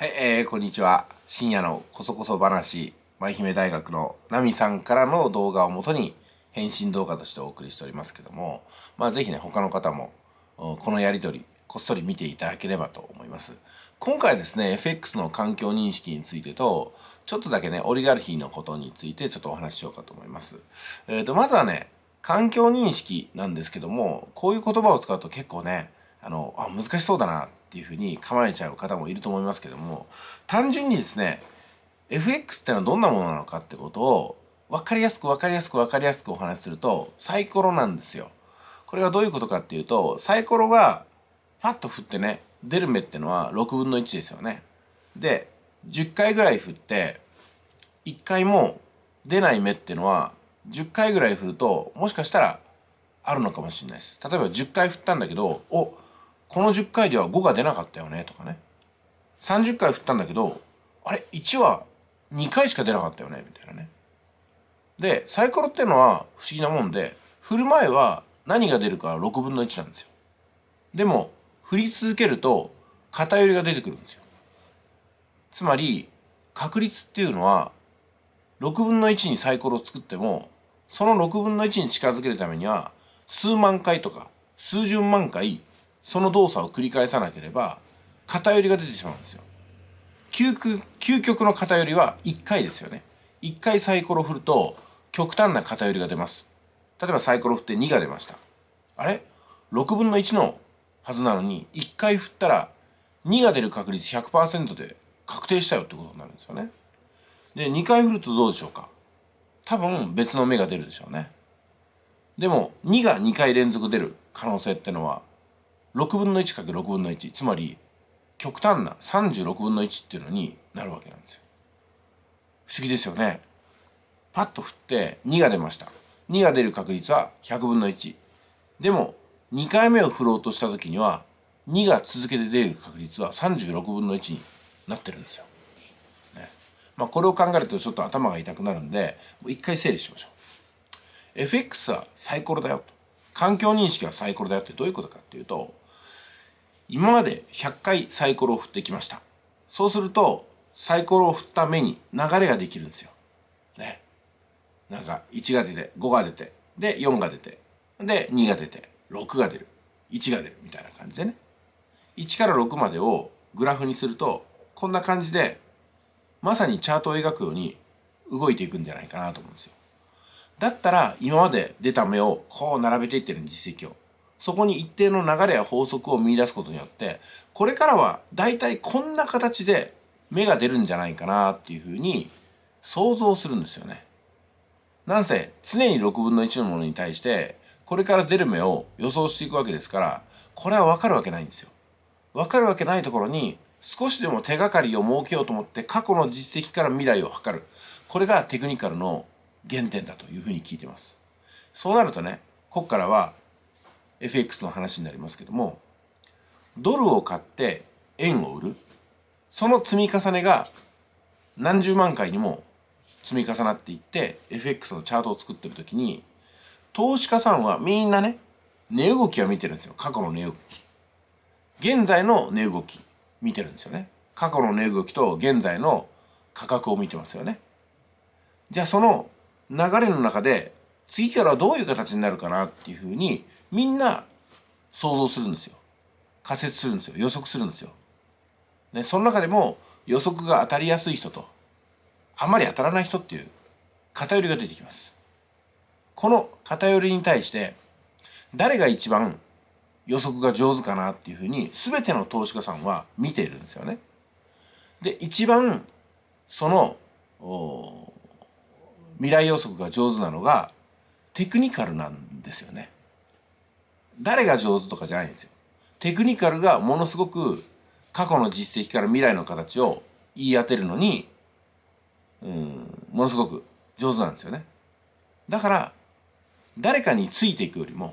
はい、えー、こんにちは。深夜のこそこそ話、舞姫大学のナミさんからの動画をもとに、返信動画としてお送りしておりますけども、まあぜひね、他の方も、このやりとり、こっそり見ていただければと思います。今回ですね、FX の環境認識についてと、ちょっとだけね、オリガルヒーのことについてちょっとお話ししようかと思います。えっ、ー、と、まずはね、環境認識なんですけども、こういう言葉を使うと結構ね、あのあ難しそうだなっていうふうに構えちゃう方もいると思いますけども単純にですね FX ってのはどんなものなのかってことを分かりやすく分かりやすく分かりやすくお話しするとサイコロなんですよ。これがどういうことかっていうとサイコロがパッと振ってね出る目ってのは6分の1ですよね。で10回ぐらい振って1回も出ない目ってのは10回ぐらい振るともしかしたらあるのかもしれないです。例えば10回振ったんだけどおこの10回では5が出なかったよねとかね30回振ったんだけどあれ1は2回しか出なかったよねみたいなねでサイコロっていうのは不思議なもんで振る前は何が出るかは6分の1なんですよでも振り続けると偏りが出てくるんですよつまり確率っていうのは6分の1にサイコロを作ってもその6分の1に近づけるためには数万回とか数十万回その動作を繰り返さなければ偏りが出てしまうんですよ究極究極の偏りは1回ですよね1回サイコロ振ると極端な偏りが出ます例えばサイコロ振って2が出ましたあれ6分の1のはずなのに1回振ったら2が出る確率100%で確定したよってことになるんですよねで2回振るとどうでしょうか多分別の目が出るでしょうねでも2が2回連続出る可能性ってのは6分の1け6分の1つまり極端な36分の1っていうのになるわけなんですよ。不思議ですよね。パッと振って2が出ました。2が出る確率は100分の1。でも2回目を振ろうとした時には2が続けて出る確率は36分の1になってるんですよ。ねまあ、これを考えるとちょっと頭が痛くなるんでもう一回整理しましょう。FX はサイコロだよと。環境認識はサイコロだよってどういうことかっていうと今まで100回サイコロを振ってきましたそうするとサイコロを振った目に流れができるんですよねなんか1が出て5が出てで4が出てで2が出て6が出る1が出るみたいな感じでね1から6までをグラフにするとこんな感じでまさにチャートを描くように動いていくんじゃないかなと思うんですよだったら今まで出た目をこう並べていってる実績をそこに一定の流れや法則を見出すことによってこれからは大体こんな形で芽が出るんじゃないかなっていうふうに想像するんですよね。なんせ常に6分の1のものに対してこれから出る芽を予想していくわけですからこれはわかるわけないんですよ。わかるわけないところに少しでも手がかりを設けようと思って過去の実績から未来を図るこれがテクニカルの原点だというふうに聞いてます。そうなるとねここからは FX の話になりますけどもドルを買って円を売るその積み重ねが何十万回にも積み重なっていって FX のチャートを作ってる時に投資家さんはみんなね値動きは見てるんですよ過去の値動き現在の値動き見てるんですよね過去の値動きと現在の価格を見てますよねじゃあその流れの中で次からどういう形になるかなっていうふうにみんな想像するんですよ仮説するんですよ予測するんですよ、ね、その中でも予測が当たりやすい人とあまり当たらない人っていう偏りが出てきますこの偏りに対して誰が一番予測が上手かなっていうふうに全ての投資家さんは見ているんですよねで一番その未来予測が上手なのがテクニカルなんですよね誰が上手とかじゃないんですよ。テクニカルがものすごく過去の実績から未来の形を言い当てるのに、うん、ものすごく上手なんですよね。だから、誰かについていくよりも、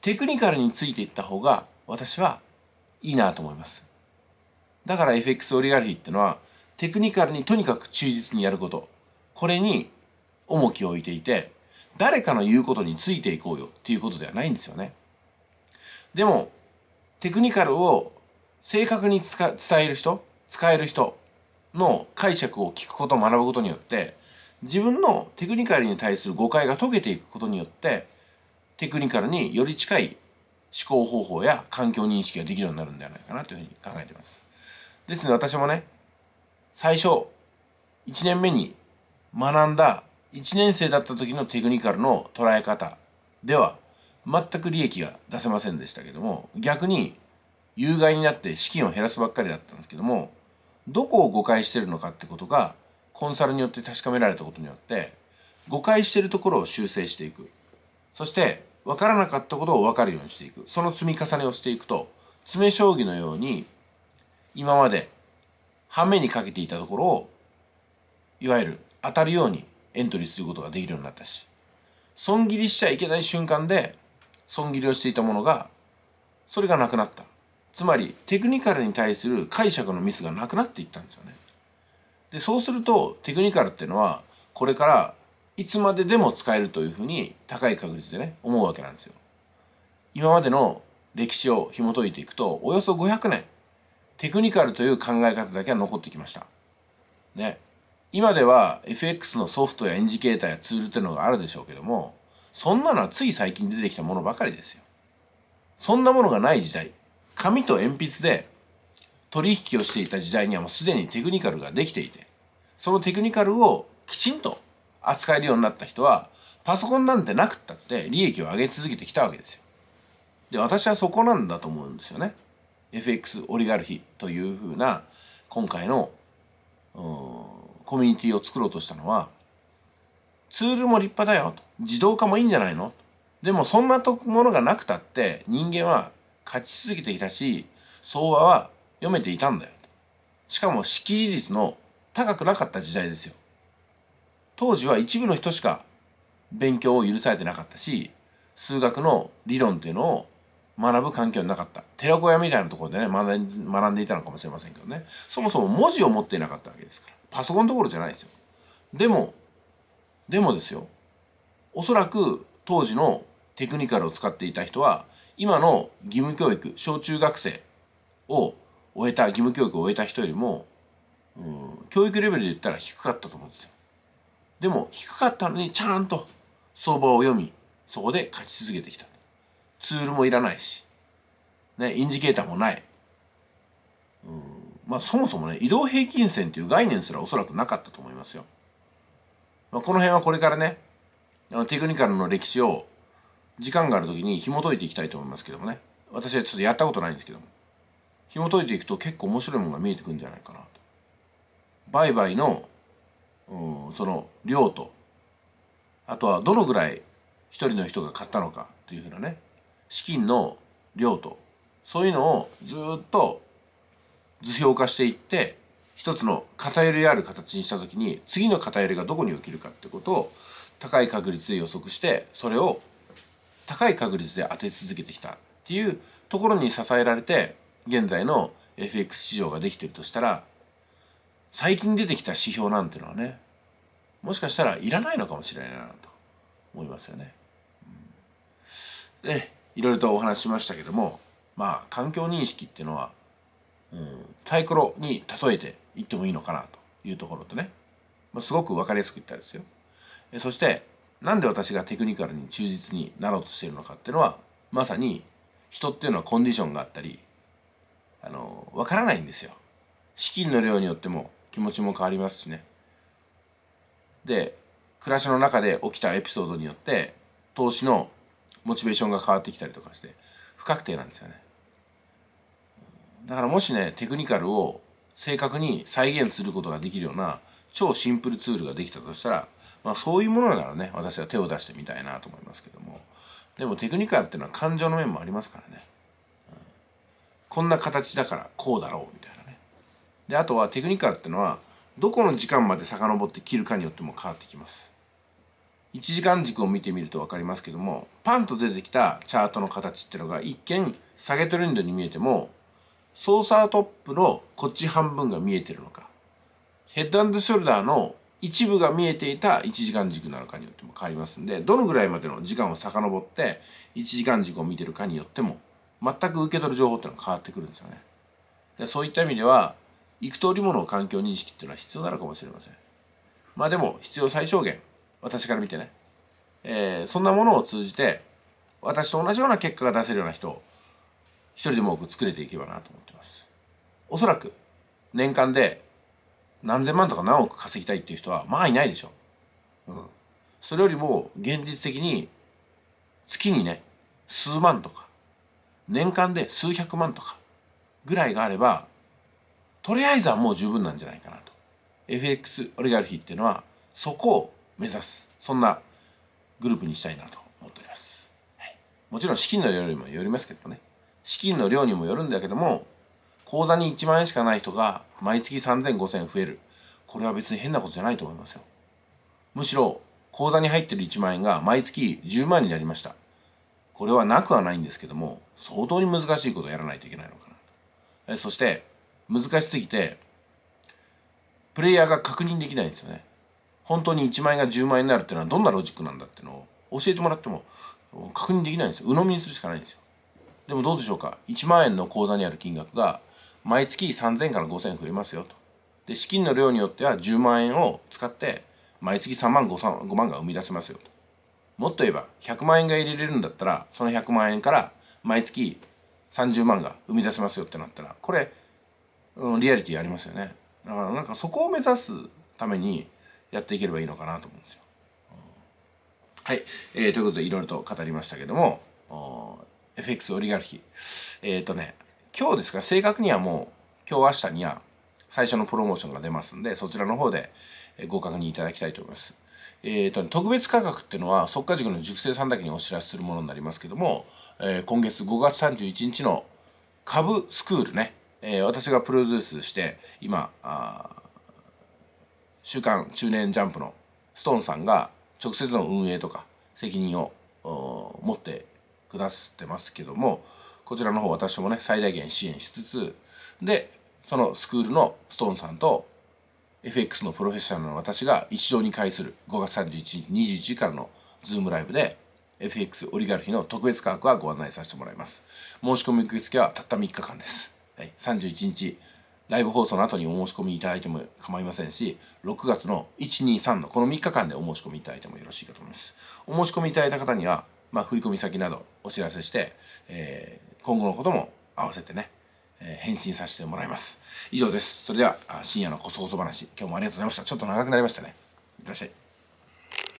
テクニカルについていった方が、私はいいなと思います。だから FX オリガルヒってのは、テクニカルにとにかく忠実にやること。これに重きを置いていて、誰かの言うことについていこうよっていうことではないんですよね。でも、テクニカルを正確に伝える人、使える人の解釈を聞くこと、学ぶことによって、自分のテクニカルに対する誤解が解けていくことによって、テクニカルにより近い思考方法や環境認識ができるようになるんではないかなというふうに考えています。ですので私もね、最初、1年目に学んだ1年生だった時のテクニカルの捉え方では全く利益が出せませんでしたけども逆に有害になって資金を減らすばっかりだったんですけどもどこを誤解してるのかってことがコンサルによって確かめられたことによって誤解してるところを修正していくそして分からなかったことを分かるようにしていくその積み重ねをしていくと詰将棋のように今まで半目にかけていたところをいわゆる当たるようにエントリーすることができるようになったし損切りしちゃいけない瞬間で損切りをしていたものがそれがなくなったつまりテクニカルに対する解釈のミスがなくなっていったんですよねでそうするとテクニカルっていうのはこれからいつまででも使えるというふうに高い確率でね思うわけなんですよ今までの歴史を紐解いていくとおよそ500年テクニカルという考え方だけは残ってきましたね今では FX のソフトやエンジケーターやツールっていうのがあるでしょうけどもそんなのはつい最近出てきたものばかりですよ。そんなものがない時代、紙と鉛筆で取引をしていた時代にはもうすでにテクニカルができていて、そのテクニカルをきちんと扱えるようになった人は、パソコンなんてなくったって利益を上げ続けてきたわけですよ。で、私はそこなんだと思うんですよね。FX オリガルヒというふうな今回のコミュニティを作ろうとしたのはツールも立派だよ自動化もいいんじゃないのでもそんなものがなくたって人間は勝ち続けていたし相場は読めていたんだよしかも識字率の高くなかった時代ですよ当時は一部の人しか勉強を許されてなかったし数学の理論っていうのを学ぶ環境になかった寺子屋みたいなところでね学んでいたのかもしれませんけどねそもそも文字を持っていなかったわけですからパソコンどころじゃないですよでもでもですよおそらく当時のテクニカルを使っていた人は今の義務教育小中学生を終えた義務教育を終えた人よりも、うん、教育レベルで言ったら低かったと思うんですよ。でも低かったのにちゃんと相場を読みそこで勝ち続けてきた。ツールもいらないし、ね、インジケーターもない。うん、まあそもそもね移動平均線っていう概念すらおそらくなかったと思いますよ。まあ、この辺はこれからねあのテクニカルの歴史を時間がある時に紐解いていきたいと思いますけどもね私はちょっとやったことないんですけども紐解いていくと結構面白いものが見えてくるんじゃないかなと。売買の、うん、その量とあとはどのぐらい一人の人が買ったのかというふうなね資金の量とそういうのをずっと図表化していって一つの偏りある形にした時に次の偏りがどこに起きるかってことを高い確率で予測してそれを高い確率で当て続けてきたっていうところに支えられて現在の FX 市場ができてるとしたら最近出てきた指標なんてのはねもしかしたらいらないのかもしれないなと思いますよね。でいろいろとお話ししましたけどもまあ環境認識っていうのは、うん、サイコロに例えて言ってもいいのかなというところとね、ますごく分かりやすく言ったんですよ。そしてなんで私がテクニカルに忠実になろうとしているのかっていうのはまさに人っていうのはコンディションがあったりあの分からないんですよ。資金の量によっても気持ちも変わりますしね。で暮らしの中で起きたエピソードによって投資のモチベーションが変わってきたりとかして不確定なんですよね。だからもしねテクニカルを正確に再現することができるような超シンプルツールができたとしたら、まあ、そういうものならね私は手を出してみたいなと思いますけどもでもテクニカルっていうのは感情の面もありますからね、うん、こんな形だからこうだろうみたいなねであとはテクニカルっていうのはどこの時間まで遡って切るかによっても変わってきます1時間軸を見てみると分かりますけどもパンと出てきたチャートの形っていうのが一見下げトレンドに見えてもソーサートップのこっち半分が見えてるのかヘッドショルダーの一部が見えていた1時間軸なのかによっても変わりますんでどのぐらいまでの時間を遡って1時間軸を見てるかによっても全く受け取る情報っていうのは変わってくるんですよねでそういった意味では幾通りもの環境認識っていうのは必要なのかもしれませんまあでも必要最小限私から見てね、えー、そんなものを通じて私と同じような結果が出せるような人一人でも多く作れていけばなと思ってます。おそらく年間で何千万とか何億稼ぎたいっていう人はまあいないでしょう。うん。それよりも現実的に月にね、数万とか、年間で数百万とかぐらいがあれば、とりあえずはもう十分なんじゃないかなと。FX オリガルヒっていうのはそこを目指す。そんなグループにしたいなと思っております。はい、もちろん資金の量にもよりますけどね。資金の量にもよるんだけども口座に1万円しかない人が毎月30005000増えるこれは別に変なことじゃないと思いますよむしろ口座に入ってる1万円が毎月10万になりましたこれはなくはないんですけども相当に難しいことをやらないといけないのかなえそして難しすぎてプレイヤーが確認できないんですよね本当に1万円が10万円になるっていうのはどんなロジックなんだっていうのを教えてもらっても確認できないんですよ鵜呑みにするしかないんですよでもどうでしょうか1万円の口座にある金額が毎月3000から5000円増えますよとで資金の量によっては10万円を使って毎月3万 5, 5万が生み出せますよともっと言えば100万円が入れれるんだったらその100万円から毎月30万が生み出せますよってなったらこれ、うん、リアリティありますよねだからなんかそこを目指すためにやっていければいいのかなと思うんですよ。はい、えー、ということでいろいろと語りましたけども FX オリガルヒ。えっ、ー、とね、今日ですか、正確にはもう、今日明日には最初のプロモーションが出ますんで、そちらの方でご確認いただきたいと思います。えっ、ー、と、ね、特別価格っていうのは、速稼塾の塾生さんだけにお知らせするものになりますけども、えー、今月5月31日の株スクールね、え私がプロデュースして、今、週刊中年ジャンプのストーンさんが直接の運営とか責任を持ってくだってますけどもこちらの方私もね最大限支援しつつでそのスクールのストーンさんと FX のプロフェッショナルの私が一堂に会する5月31日21時からのズームライブで FX オリガルヒの特別価格はご案内させてもらいます申し込み受付はたった3日間です、はい、31日ライブ放送の後にお申し込みいただいても構いませんし、6月の1、2、3のこの3日間でお申し込みいただいてもよろしいかと思います。お申し込みいただいた方には、まあ、振込先などお知らせして、えー、今後のことも合わせてね、えー、返信させてもらいます以上ですそれでは深夜のこそこそ話今日もありがとうございましたちょっと長くなりましたねいってらっしゃい